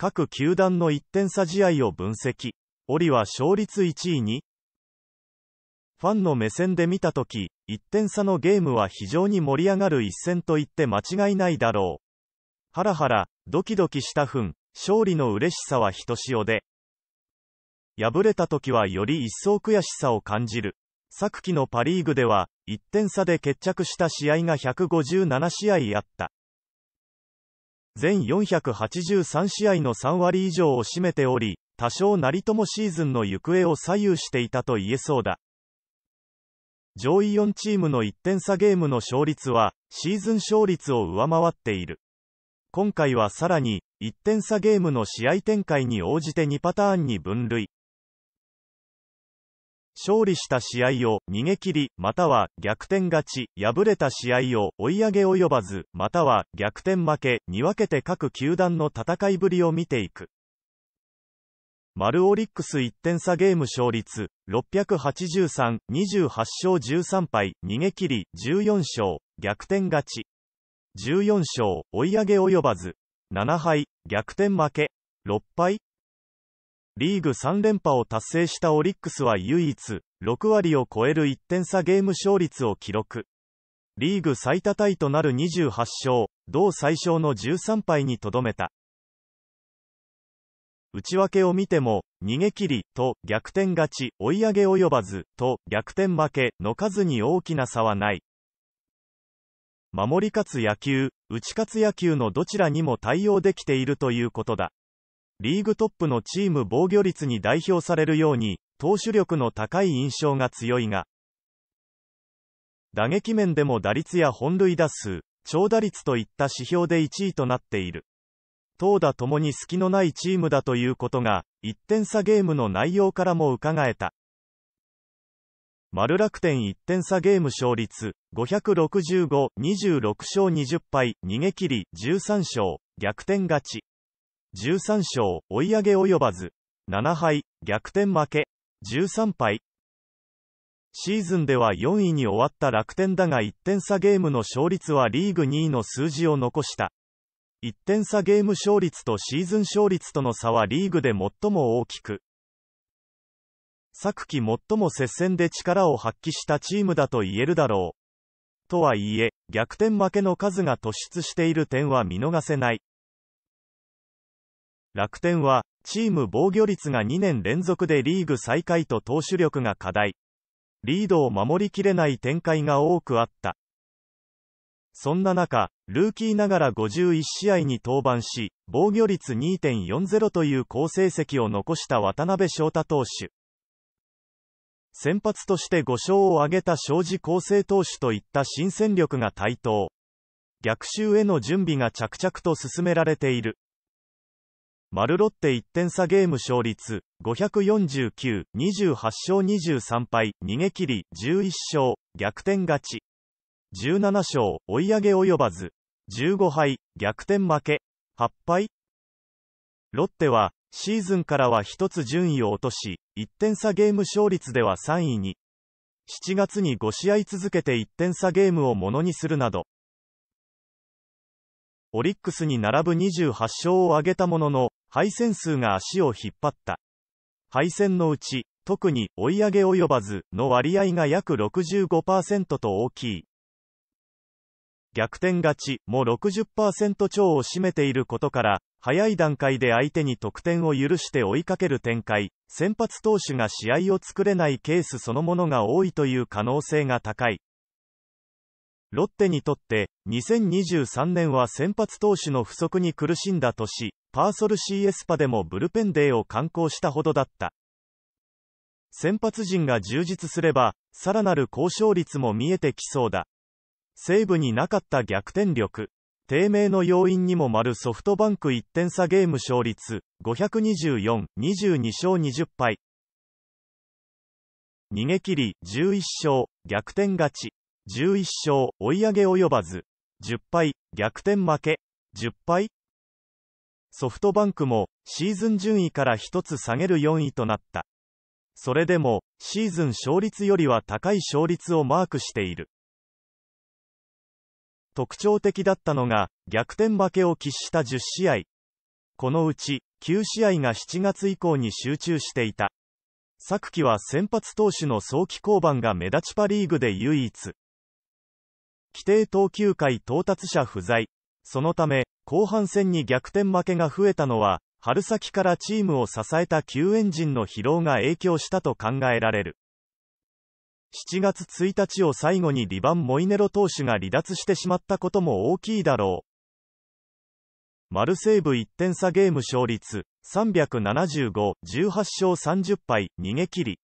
各球団の1点差試合を分析。オリは勝率1位に、ファンの目線で見たとき、1点差のゲームは非常に盛り上がる一戦と言って間違いないだろう。ハラハラ、ドキドキした分、勝利の嬉しさはひとしおで。敗れた時はより一層悔しさを感じる。昨季のパリーグでは、1点差で決着した試合が157試合あった。全483試合の3割以上を占めており、多少なりともシーズンの行方を左右していたと言えそうだ。上位4チームの1点差ゲームの勝率は、シーズン勝率を上回っている。今回はさらに、1点差ゲームの試合展開に応じて2パターンに分類。勝利した試合を逃げ切り、または逆転勝ち、敗れた試合を追い上げ及ばず、または逆転負けに分けて各球団の戦いぶりを見ていく。丸オリックス1点差ゲーム勝率、683、28勝13敗、逃げ切り、14勝、逆転勝ち。14勝、追い上げ及ばず、7敗、逆転負け、6敗リーグ3連覇を達成したオリックスは唯一、6割を超える1点差ゲーム勝率を記録。リーグ最多タイとなる28勝、同最小の13敗にとどめた。内訳を見ても、逃げ切り、と、逆転勝ち、追い上げ及ばず、と、逆転負け、の数に大きな差はない。守り勝つ野球、打ち勝つ野球のどちらにも対応できているということだ。リーグトップのチーム防御率に代表されるように、投手力の高い印象が強いが、打撃面でも打率や本塁打数、長打率といった指標で1位となっている。投打ともに隙のないチームだということが、1点差ゲームの内容からも伺えた。丸楽天1点差ゲーム勝率、565、26勝20敗、逃げ切り、13勝、逆転勝ち。13勝、追い上げ及ばず、7敗、逆転負け、13敗。シーズンでは4位に終わった楽天だが1点差ゲームの勝率はリーグ2位の数字を残した。1点差ゲーム勝率とシーズン勝率との差はリーグで最も大きく。昨季最も接戦で力を発揮したチームだと言えるだろう。とはいえ、逆転負けの数が突出している点は見逃せない。楽天は、チーム防御率が2年連続でリーグ最下位と投手力が課題。リードを守りきれない展開が多くあった。そんな中、ルーキーながら51試合に登板し、防御率2.40という好成績を残した渡辺翔太投手。先発として5勝を挙げた庄司厚生投手といった新戦力が台頭。逆襲への準備が着々と進められている。ルロッテ1点差ゲーム勝率549、28勝23敗、逃げ切り11勝、逆転勝ち。17勝、追い上げ及ばず、15敗、逆転負け、8敗。ロッテは、シーズンからは1つ順位を落とし、1点差ゲーム勝率では3位に。7月に5試合続けて1点差ゲームをものにするなど、オリックスに並ぶ28勝を挙げたものの、敗戦数が足を引っ張った。敗戦のうち、特に追い上げ及ばずの割合が約65%と大きい。逆転勝ちも60%超を占めていることから、早い段階で相手に得点を許して追いかける展開、先発投手が試合を作れないケースそのものが多いという可能性が高い。ロッテにとって、2023年は先発投手の不足に苦しんだ年、パーソル CS パでもブルペンデーを観行したほどだった。先発陣が充実すれば、さらなる交渉率も見えてきそうだ。西武になかった逆転力。低迷の要因にも丸ソフトバンク1点差ゲーム勝率524、22勝20敗。逃げ切り、11勝、逆転勝ち。11勝、追い上げ及ばず、10敗、逆転負け、10敗ソフトバンクも、シーズン順位から1つ下げる4位となった。それでも、シーズン勝率よりは高い勝率をマークしている。特徴的だったのが、逆転負けを喫した10試合。このうち、9試合が7月以降に集中していた。昨季は先発投手の早期降板が目立ちパリーグで唯一。規定投球回到達者不在。そのため、後半戦に逆転負けが増えたのは、春先からチームを支えた救援陣の疲労が影響したと考えられる。7月1日を最後にリバン・モイネロ投手が離脱してしまったことも大きいだろう。マルセーブ1点差ゲーム勝率375、18勝30敗、逃げ切り。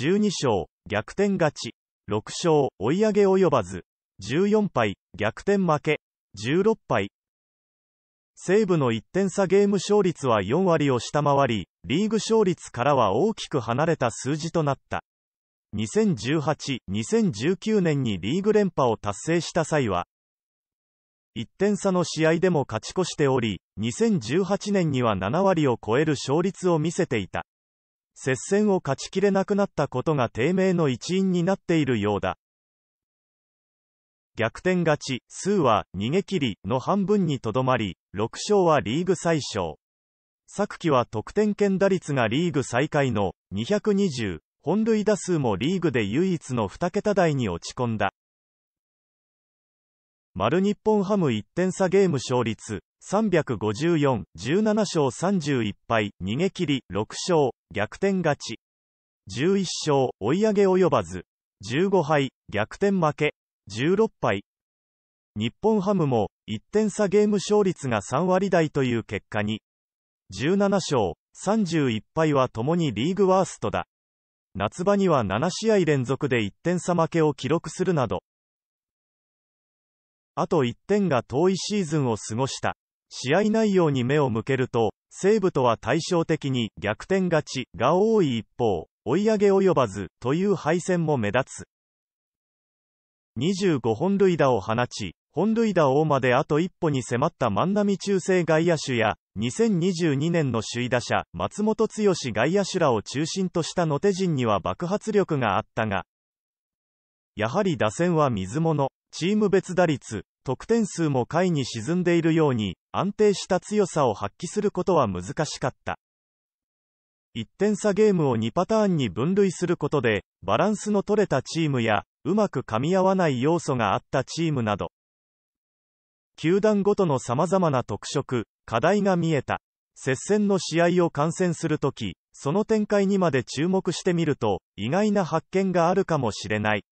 12勝、逆転勝ち。6勝、追い上げ及ばず。14敗、逆転負け、16敗。西武の1点差ゲーム勝率は4割を下回り、リーグ勝率からは大きく離れた数字となった。2018、2019年にリーグ連覇を達成した際は、1点差の試合でも勝ち越しており、2018年には7割を超える勝率を見せていた。接戦を勝ちきれなくなったことが低迷の一因になっているようだ。逆転勝ち、数は逃げ切りの半分にとどまり、6勝はリーグ最小。昨季は得点圏打率がリーグ最下位の220、本塁打数もリーグで唯一の2桁台に落ち込んだ。丸日本ハム1点差ゲーム勝率、354、17勝31敗、逃げ切り、6勝、逆転勝ち。11勝、追い上げ及ばず。15敗、逆転負け。16敗。日本ハムも1点差ゲーム勝率が3割台という結果に、17勝31敗はともにリーグワーストだ。夏場には7試合連続で1点差負けを記録するなど、あと1点が遠いシーズンを過ごした。試合内容に目を向けると、西武とは対照的に逆転勝ちが多い一方、追い上げ及ばずという敗戦も目立つ。25本塁打を放ち、本塁打王まであと一歩に迫った万波中正外野手や、2022年の首位打者、松本剛外野手らを中心とした野手陣には爆発力があったが、やはり打線は水物、チーム別打率、得点数も下位に沈んでいるように、安定した強さを発揮することは難しかった。1点差ゲームを2パターンに分類することで、バランスの取れたチームや、うまく噛み合わない要素があったチームなど、球団ごとの様々な特色、課題が見えた。接戦の試合を観戦するとき、その展開にまで注目してみると、意外な発見があるかもしれない。